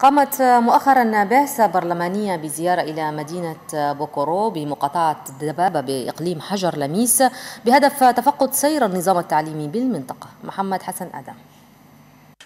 قامت مؤخرا بعثة برلمانية بزيارة إلى مدينة بوكورو بمقاطعة دبابة بإقليم حجر لميس بهدف تفقد سير النظام التعليمي بالمنطقة محمد حسن آدم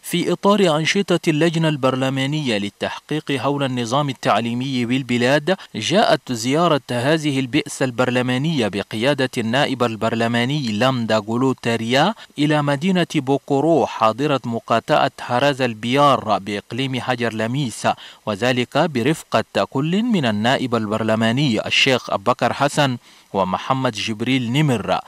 في إطار أنشطة اللجنة البرلمانية للتحقيق حول النظام التعليمي بالبلاد جاءت زيارة هذه البئسة البرلمانية بقيادة النائب البرلماني لامدا تاريا إلى مدينة بوكورو حاضرة مقاطعة هرز البيار بإقليم حجر لميس وذلك برفقة كل من النائب البرلماني الشيخ أبو بكر حسن ومحمد جبريل نمر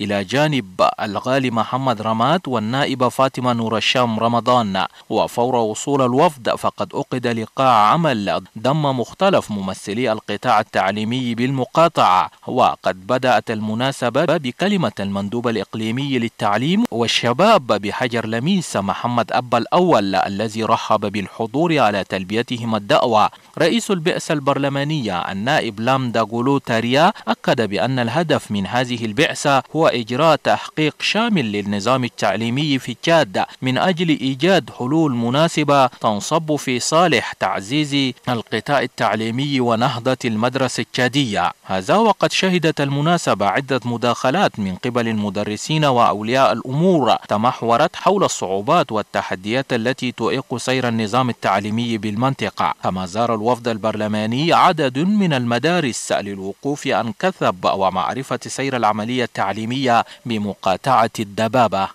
إلى جانب الغالي محمد رماد والنائبة فاطمة نور الشام رمضان وفور وصول الوفد فقد عقد لقاء عمل ضم مختلف ممثلي القطاع التعليمي بالمقاطعة وقد بدأت المناسبة بكلمة المندوب الإقليمي للتعليم والشباب بحجر لميس محمد أبا الأول الذي رحب بالحضور على تلبيتهم الدعوة رئيس البعثة البرلمانية النائب لامدا غولو تاريا أكد بأن الهدف من هذه البعثة هو وإجراء تحقيق شامل للنظام التعليمي في تشاد من أجل إيجاد حلول مناسبة تنصب في صالح تعزيز القطاع التعليمي ونهضة المدرسة التشادية هذا وقد شهدت المناسبة عدة مداخلات من قبل المدرسين وأولياء الأمور تمحورت حول الصعوبات والتحديات التي تؤيق سير النظام التعليمي بالمنطقة كما زار الوفد البرلماني عدد من المدارس للوقوف عن كثب ومعرفة سير العملية التعليمية الإقليمية بمقاطعة الدبابة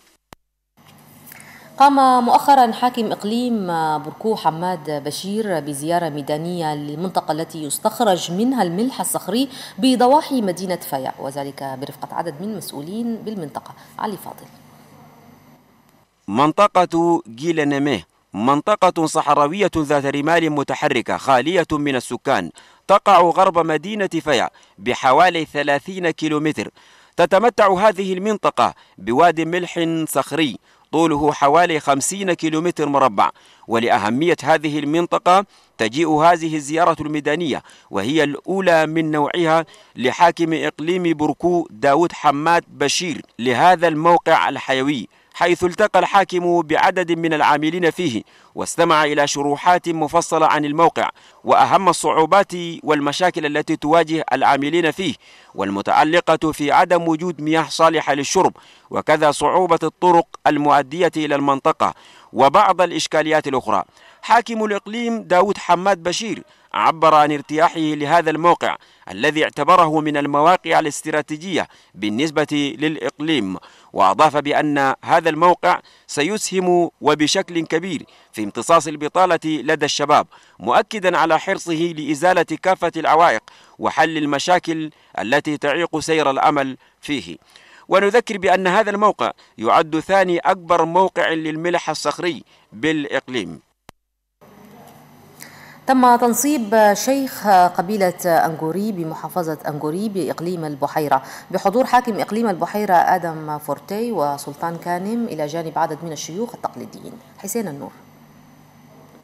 قام مؤخرا حاكم إقليم بركو حماد بشير بزيارة ميدانية للمنطقة التي يستخرج منها الملح الصخري بضواحي مدينة فيا وذلك برفقة عدد من المسؤولين بالمنطقة علي فاضل منطقة جيل نميه منطقة صحراوية ذات رمال متحركة خالية من السكان تقع غرب مدينة فيا بحوالي 30 كيلومتر تتمتع هذه المنطقة بواد ملح صخري طوله حوالي 50 كيلومتر مربع ولأهمية هذه المنطقة تجيء هذه الزيارة الميدانية وهي الأولى من نوعها لحاكم إقليم بركو داود حماد بشير لهذا الموقع الحيوي حيث التقى الحاكم بعدد من العاملين فيه واستمع إلى شروحات مفصلة عن الموقع وأهم الصعوبات والمشاكل التي تواجه العاملين فيه والمتعلقة في عدم وجود مياه صالحة للشرب وكذا صعوبة الطرق المؤدية إلى المنطقة وبعض الإشكاليات الأخرى حاكم الإقليم داود حماد بشير عبر عن ارتياحه لهذا الموقع الذي اعتبره من المواقع الاستراتيجية بالنسبة للإقليم وأضاف بأن هذا الموقع سيسهم وبشكل كبير في امتصاص البطالة لدى الشباب مؤكدا على حرصه لإزالة كافة العوائق وحل المشاكل التي تعيق سير الأمل فيه ونذكر بأن هذا الموقع يعد ثاني أكبر موقع للملح الصخري بالإقليم تم تنصيب شيخ قبيلة أنجوري بمحافظة أنجوري بإقليم البحيرة بحضور حاكم إقليم البحيرة آدم فورتي وسلطان كانم إلى جانب عدد من الشيوخ التقليديين حسين النور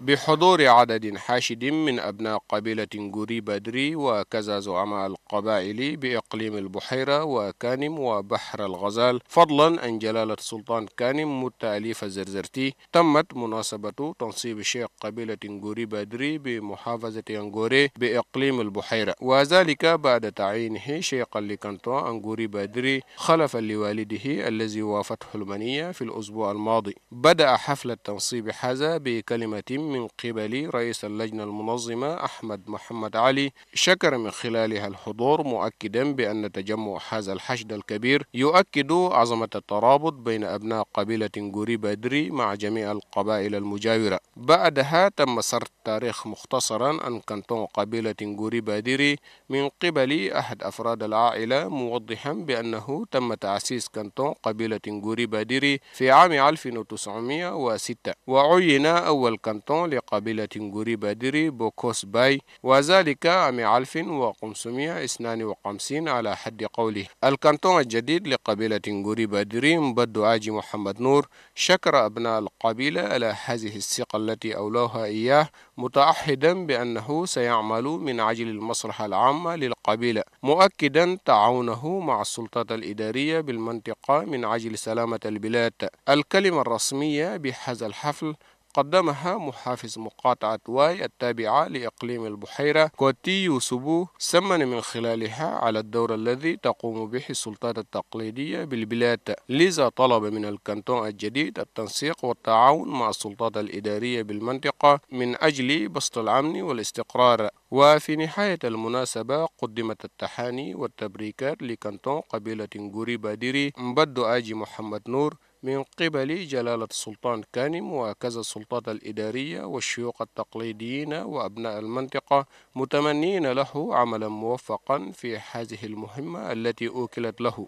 بحضور عدد حاشد من أبناء قبيلة جوري بدري وكذا زعماء القبائل بإقليم البحيرة وكانم وبحر الغزال فضلا عن جلالة سلطان كانم متأليف الزرزرتي تمت مناسبة تنصيب شيخ قبيلة جوري بدري بمحافظة أنغوري بإقليم البحيرة وذلك بعد تعيينه شيخا لكانتو أنغوري بدري خلفا لوالده الذي وافته المنية في الأسبوع الماضي بدأ حفل التنصيب هذا بكلمة من قبل رئيس اللجنة المنظمة أحمد محمد علي شكر من خلالها الحضور مؤكدا بأن تجمع هذا الحشد الكبير يؤكد عظمة الترابط بين أبناء قبيلة جوري بدري مع جميع القبائل المجاورة بعدها تم سرد تاريخ مختصرا عن كانتون قبيلة جوري بدري من قبل أحد أفراد العائلة موضحا بأنه تم تأسيس كانتون قبيلة جوري بدري في عام 1906 وعين أول كانتون لقبيلة لقبيلة بدري بوكوس باي وذلك عام 1552 على حد قوله الكانتون الجديد لقبيلة غوري بدري مبد عاجي محمد نور شكر أبناء القبيلة على هذه الثقة التي أولوها إياه متعهدا بأنه سيعمل من عجل المصلحة العامة للقبيلة مؤكدا تعاونه مع السلطات الإدارية بالمنطقة من عجل سلامة البلاد الكلمة الرسمية بهذا الحفل قدمها محافظ مقاطعة واي التابعة لإقليم البحيرة كوتي يوسوبو سمن من خلالها على الدور الذي تقوم به السلطات التقليدية بالبلاد لذا طلب من الكانتون الجديد التنسيق والتعاون مع السلطات الإدارية بالمنطقة من أجل بسط الأمن والاستقرار وفي نهاية المناسبة قدمت التحاني والتبريكات لكانتون قبيلة غوري باديري مبدو آجي محمد نور من قبل جلالة السلطان كانم وكذا السلطات الإدارية والشيوخ التقليديين وأبناء المنطقة متمنين له عملا موفقا في هذه المهمة التي أوكلت له